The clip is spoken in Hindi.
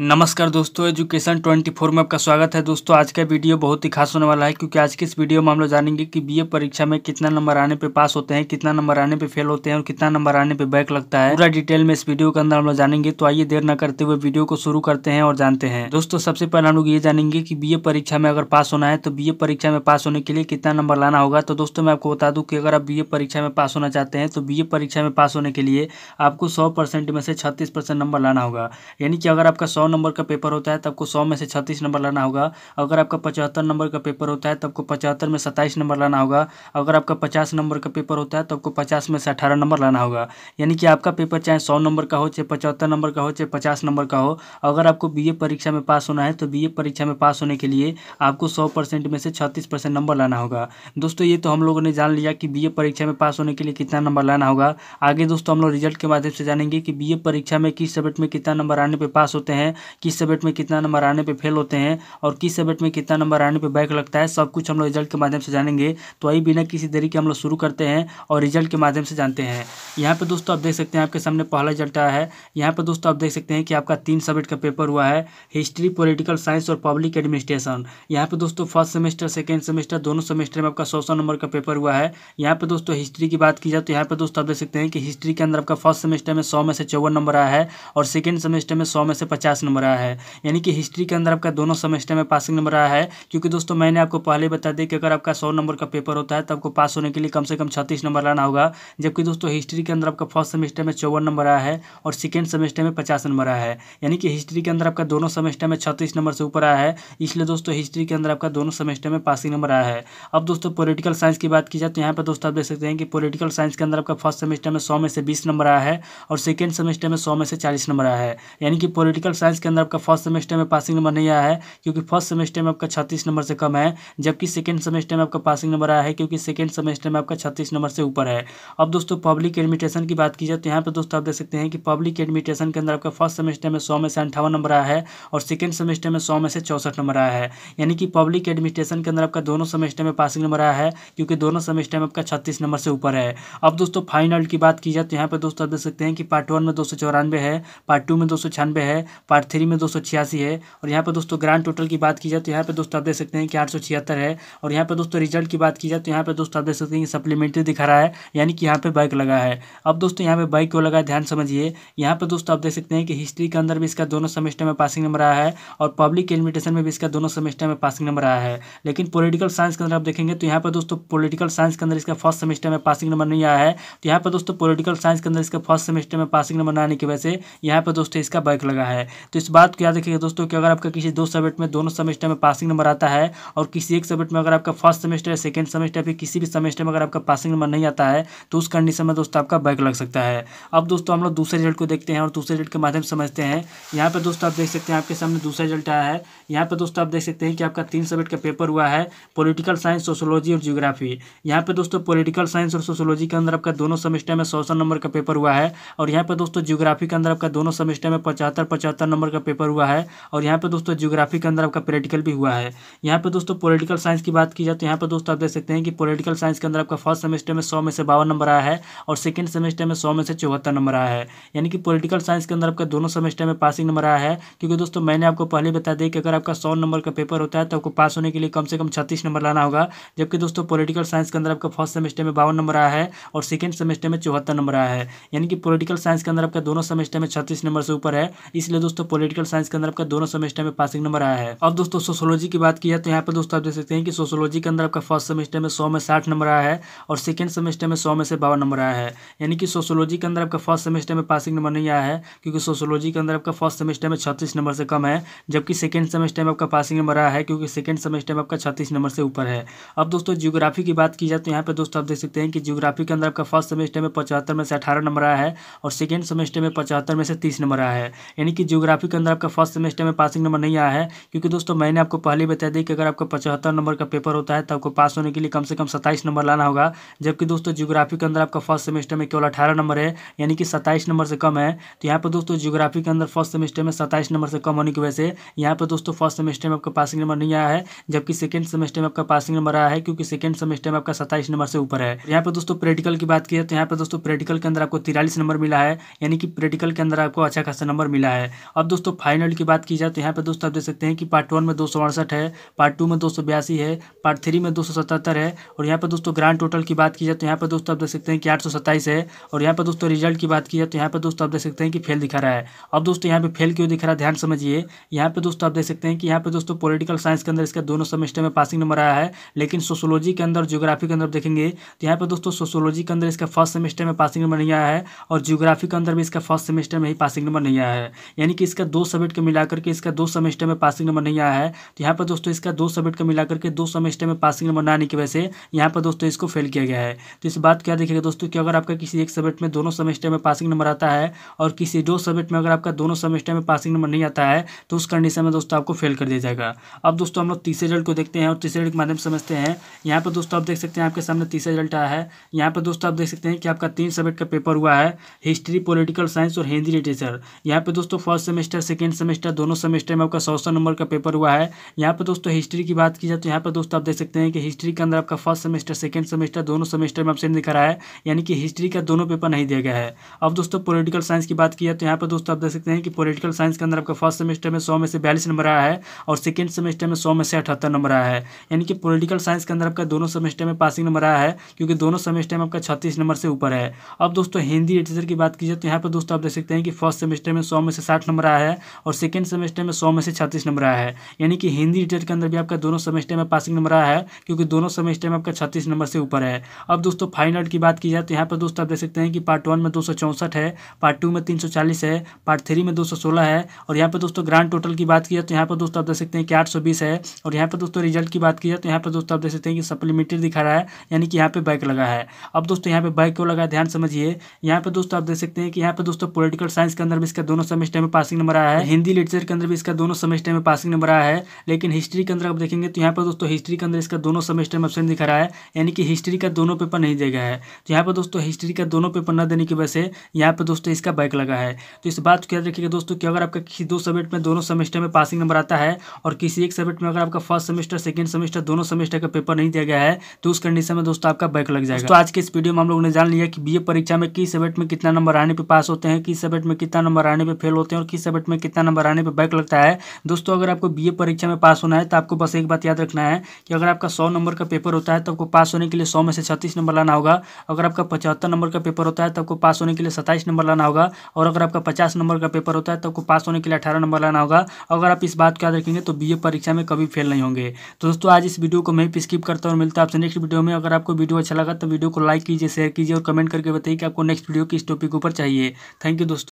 नमस्कार दोस्तों एजुकेशन 24 में आपका स्वागत है दोस्तों आज का वीडियो बहुत ही खास होने वाला है क्योंकि आज के इस वीडियो में हम लोग जानेंगे कि बीए परीक्षा में कितना नंबर आने पे पास होते हैं कितना नंबर आने पे फेल होते हैं और कितना नंबर आने पे बैक लगता है पूरा डिटेल में इस वीडियो के अंदर हम लोग जानेंगे तो आइए देर न करते हुए वीडियो को शुरू करते हैं और जानते हैं दोस्तों सबसे पहले हम लोग ये जानेंगे की बी परीक्षा में अगर पास होना है तो बी परीक्षा में पास होने के लिए कितना नंबर लाना होगा तो दोस्तों मैं आपको बता दूँ की अगर आप बी परीक्षा में पास होना चाहते हैं तो बी परीक्षा में पास होने के लिए आपको सौ में से छत्तीस नंबर लाना होगा यानी कि अगर आपका सौ नंबर का पेपर होता है तो आपको सौ में से छत्तीस नंबर लाना होगा अगर आपका पचहत्तर नंबर का पेपर होता है तो आपको पचहत्तर में सत्ताईस नंबर लाना होगा अगर आपका पचास नंबर का पेपर होता है तो आपको पचास में से अठारह नंबर लाना होगा यानी कि आपका पेपर चाहे सौ नंबर का हो चाहे पचहत्तर नंबर का हो चाहे पचास नंबर का हो अगर आपको बी परीक्षा में पास होना है तो बी परीक्षा में पास होने के लिए आपको सौ में से छत्तीस नंबर लाना होगा दोस्तों ये तो हम लोगों ने जान लिया कि बी परीक्षा में पास होने के लिए कितना नंबर लाना होगा आगे दोस्तों हम लोग रिजल्ट के माध्यम से जानेंगे कि बी परीक्षा में किस सब्जेक्ट में कितना नंबर आने पर पास होते हैं हैं किस सब्जेक्ट में कितना नंबर आने पर फेल होते हैं और किस सब्जेक्ट में कितना नंबर आने पर बैक लगता है सब कुछ हम लोग रिजल्ट के माध्यम से जानेंगे तो वही बिना किसी तरीके हम लोग शुरू करते हैं और रिजल्ट के माध्यम से जानते हैं यहाँ पर दोस्तों आप देख सकते हैं आपके सामने पहला रिजल्ट आया है यहाँ पर दोस्तों आप देख सकते हैं कि आपका तीन सब्जेक्ट का पेपर हुआ है हिस्ट्री पोलिटिकल साइंस और पब्लिक एडमिनिस्ट्रेशन यहाँ पर दोस्तों फर्स्ट सेमेस्टर सेकेंड सेमेस्टर दोनों सेमेस्टर में आपका सौ सौ नंबर का पेपर हुआ है यहाँ पर दोस्तों हिस्ट्री की बात की जाए तो यहाँ पर दोस्तों आप देख सकते हैं कि हिस्ट्री के अंदर आपका फर्स्ट सेमेस्टर में सौ में से चौवन नंबर आया है और सेकेंड सेमेस्टर में सौ में से पचास पासिंग नंबर आया है यानी कि हिस्ट्री के अंदर आपका दोनों सेमेस्टर में पासिंग नंबर आया है क्योंकि दोस्तों मैंने आपको पहले बता दिया कि अगर आपका सौ नंबर का पेपर होता है तो आपको पास होने के लिए कम से कम छत्तीस नंबर लाना होगा जबकि दोस्तों हिस्ट्री के अंदर आपका फर्स्ट सेमेस्टर में चौवन नंबर आया है और सेकेंड सेमेस्टर में पचास नंबर आया है यानी कि हिस्ट्री के अंदर आपका दोनों सेमेस्टर में छत्तीस नंबर से ऊपर आया है इसलिए दोस्तों हिस्ट्री के अंदर आपका दोनों सेमेस्टर में पासिंग नंबर आया है अब दोस्तों पोलिटिकल साइंस की बात की जाए तो यहाँ पर दोस्तों आप देख सकते हैं कि पोलिटिकल साइंस के अंदर आपका फर्स्ट सेमेस्टर में सौ में से बीस नंबर आया है और सेकेंड सेमेस्टर में सौ में से चालीस नंबर आया है यानी कि पोलिटिकल साइंस साइंस के अंदर आपका फर्स्ट सेमेस्टर में पासिंग नंबर नहीं आया है क्योंकि फर्स्ट सेमेस्टर में आपका छत्तीस नंबर से कम है जबकि सेकेंड सेमेस्टर में आपका पासिंग नंबर आया है क्योंकि सेकेंड सेमेस्टर में आपका छत्तीस नंबर से ऊपर है अब दोस्तों पब्लिक एडमिटेशन की बात की जाए तो यहाँ पर दोस्तों आप देख सकते हैं कि पब्लिक एडमिटेशन के अंदर आपका फर्स्ट सेमेस्टर में सौ में से अंठावन नंबर आया है और सेकेंड सेमेस्टर में सौ में से चौसठ नंबर आया है यानी कि पब्लिक एडमिटेशन के अंदर आपका दोनों सेमेस्टर में पासिंग नंबर आया है क्योंकि दोनों सेमेस्टर में आपका छत्तीस नंबर से ऊपर है अब दोस्तों फाइनल की बात की जाए तो यहाँ पर दोस्तों आप देख सकते हैं कि पार्ट वन में दो है पार्ट टू में दो है पार्ट पार्ट थ्री में दो है और यहाँ पर दोस्तों ग्रांड टोटल की बात की जाए तो यहाँ पर दोस्तों आप देख सकते हैं कि आठ है और यहाँ पर दोस्तों रिजल्ट की बात की जाए तो यहाँ पर दोस्तों आप देख सकते हैं सप्लीमेंट्री दिखा रहा है यानी कि यहाँ पर बाइक लगा है अब दोस्तों यहाँ पर बाइक क्यों लगा है ध्यान समझिए यहाँ पर दोस्तों आप देख सकते हैं कि हिस्ट्री के अंदर भी इसका दोनों सेमेस्टर में पासिंग नंबर आया है और पब्लिक एडमिटेशन में भी इसका दोनों सेमेस्टर में पासिंग नंबर आया है लेकिन पोलिटिकल साइंस के अंदर आप देखेंगे तो यहाँ पर दोस्तों पोलिटिकल साइंस के अंदर इसका फर्स्ट सेमेस्टर में पासिंग नंबर नहीं आया है तो यहाँ पर दोस्तों पोलिटिकल साइंस के अंदर इसका फर्स्ट सेमेस्टर में पासिंग नंबर आने की वजह से यहाँ पर दोस्तों इसका बाइक लगा है तो इस बात को याद रखिएगा दोस्तों कि अगर आपका किसी दो सब्जेक्ट में दोनों सेमेस्टर में पासिंग नंबर आता है और किसी एक सब्जेक्ट में अगर आपका फर्स्ट सेमेस्टर या सेकेंड सेमेस्टर या किसी भी सेमेस्टर में अगर आपका पासिंग नंबर नहीं आता है तो उस कंडीशन में दोस्तों आपका बैक लग सकता है अब दोस्तों हम लोग दूसरे रिजल्ट को देखते हैं और दूसरे रिजल्ट के माध्यम से समझते हैं यहाँ पर दोस्तों आप देख सकते हैं आपके सामने दूसरा रिजल्ट आया है यहाँ पर दोस्तों आप देख सकते हैं कि आपका तीन सब्जेक्ट का पेपर हुआ है पोलिटिकल साइंस सोशोलॉजी और जियोग्राफी यहाँ पर दोस्तों पोलिटिकल साइंस और सोशोलॉजी के अंदर आपका दोनों सेमेस्टर में सौ नंबर का पेपर हुआ है और यहाँ पर दोस्तों जियोग्राफी के अंदर आपका दोनों सेमेस्टर में पचहत्तर पचहत्तर नंबर नंबर का पेपर हुआ है और यहाँ पर दोस्तों जियोग्राफी के अंदर आपका प्रैक्टिकल भी हुआ है यहाँ पर दोस्तों पोलिटिकल साइंस की बात की जाए तो यहाँ पर दोस्तों आप देख सकते हैं कि पोलिटिकल साइंस के अंदर आपका फर्स्ट सेमेस्टर में सौ में से बावन नंबर आया है और सेकेंड सेमेस्टर में सौ में से चौहत्तर नंबर आया है यानी कि पोलिटिकल साइंस के अंदर आपका दोनों सेमेस्टर में पासिंग नंबर आया है क्योंकि दोस्तों मैंने आपको पहले बता दिया कि अगर आपका सौ नंबर का पेपर होता है तो आपको पास होने के लिए कम से कम छत्तीस नंबर लाना होगा जबकि दोस्तों पोलिटिकल साइंस के अंदर आपका फर्स्ट सेमेस्टर में बावन नंबर आया है और सेकेंड सेमेस्टर में चौहत्तर नंबर आया है यानी कि पोलिटिकल साइंस के अंदर आपका दोनों सेमेस्टर में छत्तीस नंबर से ऊपर है इसलिए दोस्तों दोस्तों पोलिटिकल साइंस के अंदर आपका दोनों सेमेस्टर में पासिंग नंबर आया है अब दोस्तों सोशोलॉजी तो की बात की जाए तो यहाँ पर दोस्तों आप देख सकते हैं कि सोशोलॉजी के अंदर आपका फर्स्ट सेमेस्टर में सौ में साठ नंबर आया है और सेकेंड सेमेस्टर में सौ में से बावन नंबर आया है यानी कि सोशोलॉजी के अंदर आपका फर्स्ट सेमेस्टर में पासिंग नंबर नहीं आया है क्योंकि सोशोलॉजी के अंदर आपका फर्स्ट सेमेस्टर में छत्तीस नंबर से कम है जबकि सेकेंड सेमेस्टर में आपका पासिंग नंबर आया है क्योंकि सेकेंड सेमेस्टर में आपका छत्तीस नंबर से ऊपर है अब दोस्तों जियोग्राफी की बात की जाए तो यहाँ पर दोस्तों आप देख सकते हैं कि जियोग्राफी के अंदर आपका फर्स्ट सेमेस्टर में पचहत्तर में से अठारह नंबर आया है और सेकेंड सेमेस्टर में पचहत्तर में से तीस नंबर आया है यानी कि जियोग्राफी ग्राफिक के अंदर आपका फर्स्ट सेमेस्टर में पासिंग नंबर नहीं आया है क्योंकि दोस्तों मैंने आपको पहले बताया दी कि अगर आपका पचहत्तर नंबर का पेपर होता है तो आपको पास होने के लिए कम से कम सत्ताईस नंबर लाना होगा जबकि दोस्तों जियोग्राफी के अंदर आपका फर्स्ट सेमेस्टर में केवल अठारह नंबर है यानी कि सत्ताईस नंबर से कम है तो यहाँ पर दोस्तों जियोग्राफी के अंदर फर्स्ट सेमेस्टर में सत्ताईस नंबर से कम होने की वजह से यहाँ पर दोस्तों फर्स्ट सेमेस्टर में आपका पासिंग नंबर नहीं आया है जबकि सेकेंड सेमेस्टर में आपका पासिंग नंबर आया है क्योंकि सेकेंड सेमेस्टर में आपका सत्ताईस नंबर से ऊपर है यहाँ पर दोस्तों प्रैक्टिकल की बात की है तो यहाँ पर दोस्तों प्रैक्टिकल के अंदर आपको तिरालीस नंबर मिला है यानी कि प्रैक्टिकल के अंदर आपको अच्छा खासा नंबर मिला है अब दोस्तों फाइनल की बात की जाए तो यहाँ पर दोस्तों आप देख सकते हैं कि पार्ट वन में दो है पार्ट टू में दो है पार्ट थ्री में दो है और यहाँ पर दोस्तों ग्रांड टोटल की बात की जाए तो यहाँ पर दोस्तों आप देख सकते हैं कि आठ है और यहाँ पर दोस्तों रिजल्ट की बात की जाए तो यहाँ पर दोस्तों आप देख सकते हैं कि फेल दिखा रहा है अब दोस्तों यहाँ पर फेल क्यों दिख रहा है ध्यान समझिए यहाँ पर दोस्तों आप देख सकते हैं कि यहाँ पर दोस्तों पोलिटिकल साइंस के अंदर इसका दोनों सेमेस्टर में पासिंग नंबर आया है लेकिन सोशोलॉजी के अंदर जोग्राफी के अंदर देखेंगे तो यहाँ पर दोस्तों सोशोलॉजी के अंदर इसका फर्स्ट सेमेस्टर में पासिंग नंबर नहीं आया है और जियोग्राफी के अंदर भी इसका फर्स्ट सेमेस्टर में ही पासिंग नंबर नहीं आया है यानी कि इसका दो सब्जेक्ट का मिलाकर के इसका दो सेमेस्टर में पासिंग नंबर नहीं आया है तो यहाँ पर दोस्तों इसका दो सब्जेक्ट का मिलाकर के दो सेमेस्टर में पासिंग नंबर ना आने की वजह से यहाँ पर दोस्तों इसको फेल किया गया है तो इस बात क्या देखेगा दोस्तों कि अगर आपका किसी एक सब्जेक्ट में दोनों सेमेस्टर में पासिंग नंबर आता है और किसी दो सब्जेक्ट में अगर आपका दोनों सेमेस्टर में पासिंग नंबर नहीं आता है तो उस कंडीशन में दोस्तों आपको फेल कर दिया जाएगा अब दोस्तों हम लोग तीसरे रिजल्ट को देखते हैं और तीसरे रिजल्ट के माध्यम से समझते हैं यहाँ पर दोस्तों आप देख सकते हैं आपके सामने तीसरा रिजल्ट आया है यहाँ पर दोस्तों आप देख सकते हैं कि आपका तीन सब्जेक्ट का पेपर हुआ है हिस्ट्री पोलिटिकल साइंस और हिंदी लिटरेचर यहाँ पर दोस्तों फर्स्ट सेमेस्टर सेकेंड सेमेस्टर दोनों सेमेस्टर में आपका सौ सौ नंबर का पेपर हुआ है यहाँ पर दोस्तों हिस्ट्री की बात की जाए तो यहाँ पर दोस्तों आप देख सकते हैं कि हिस्ट्री के अंदर आपका फर्स्ट सेमेस्टर सेकेंड सेमेस्टर दोनों सेमेस्टर में आपसे दिखा रहा है यानी कि हिस्ट्री का दोनों पेपर नहीं दिया गया है अब दोस्तों पोलिटिकल साइंस की बात की जाए तो यहाँ पर दोस्तों आप देख सकते हैं कि पोलिटिकल साइंस के अंदर आपका फर्स्ट सेमेस्टर में सौ में से बयालीस नंबर आया है और सेकेंड सेमेस्टर में सौ में से अठहत्तर नंबर आया है यानी कि पोलिटिकल साइंस के अंदर आपका दोनों सेमेस्टर में पासिंग नंबर आया है क्योंकि दोनों सेमेस्टर में आपका छत्तीस नंबर से ऊपर है अब दोस्तों हिंदी लिटरेचर की बात की जाए तो यहाँ पर दोस्तों आप देख सकते हैं कि फर्स्ट सेमेस्टर में सौ में से साठ नंबर रहा है और सेकेंड सेमेस्टर में सौ में से छत्तीस नंबर आया है यानी कि हिंदी रिटेट के अंदर भी आपका दोनों सेमेस्टर में पासिंग नंबर आया है क्योंकि दोनों सेमेस्टर में आपका छत्तीस नंबर से ऊपर है अब दोस्तों फाइनल की बात की जाए तो यहाँ पर दोस्तों आप देख सकते हैं कि पार्ट वन में दो है पार्ट टू में तीन है पार्ट थ्री में दो है और यहाँ पर दोस्तों ग्रांड टोटल की बात की जाए तो यहाँ पर दोस्तों आप देख सकते हैं कि आठ है और यहाँ पर दोस्तों रिजल्ट की बात की जाए तो यहाँ पर दोस्तों आप देख सकते हैं कि सप्लीमेंट्री दिखा रहा है यानी कि यहाँ पर बैक लगा है अब दोस्तों यहाँ पर बैक क्यों लगा ध्यान समझिए यहाँ पर दोस्तों आप देख सकते हैं कि यहाँ पर दोस्तों पोलिटिकल साइंस के अंदर भी इसका दोनों सेमेस्टर में पासिंग नंबर आया है हिंदी लिटरेचर के अंदर भी इसका दोनों सेमेस्टर में पासिंग नंबर आया है लेकिन हिस्ट्री के अंदर आप देखेंगे तो यहाँ पर दोस्तों हिस्ट्री के अंदर इसका दोनों सेमेस्टर में ऑप्शन दिखा रहा है यानी कि हिस्ट्री का दोनों पेपर नहीं देगा है तो यहाँ पर दोस्तों हिस्ट्री का दोनों पेपर न देने की वजह से यहाँ पर दोस्तों इसका बैक लगा है तो इस बात को याद रखिएगा दोस्तों कि अगर आपका किसी दो सब्जेक्ट में दोनों सेमेस्टर में पासिंग नंबर आता है और किसी एक सब्जेक्ट में अगर आपका फर्स्ट सेमेस्टर सेकेंड सेमेस्टर दोनों सेमेस्टर का पेपर नहीं दिया गया है तो उस कंडीशन में दोस्तों आपका बैक लग जाएगा तो आज के इस वीडियो में हम लोगों ने जान लिया कि बी परीक्षा में किस सब्जेक्ट में कितना नंबर आने पर पास होते हैं किस सब्जेक्ट में कितना नंबर आने पर फेल होते हैं और किस सब्जेक्ट में कितना नंबर आने पर बैक लगता है दोस्तों अगर आपको बी परीक्षा में पास होना है तो आपको बस एक बात याद रखना है कि अगर आपका सौ नंबर का पेपर होता है तो आपको पास होने के लिए सौ में से छत्तीस नंबर लाना होगा अगर आपका पचहत्तर नंबर का पेपर होता है तो आपको पास होने के लिए सत्ताईस नंबर लाना होगा और अगर आपका पचास नंबर का पेपर होता है तो आपको पास होने के लिए अठारह नंबर लाना होगा अगर आप इस बात को याद रखेंगे तो बी परीक्षा में कभी फेल नहीं होंगे तो दोस्तों आज इस वीडियो को मैं भी स्किप करता हूँ मिलता है आपसे नेक्स्ट वीडियो में अगर आपको वीडियो अच्छा लगा तो वीडियो को लाइक कीजिए शेयर कीजिए और कमेंट करके बताइए कि आपको नेक्स्ट वीडियो किस टॉपिक ऊपर चाहिए थैंक यू दोस्तों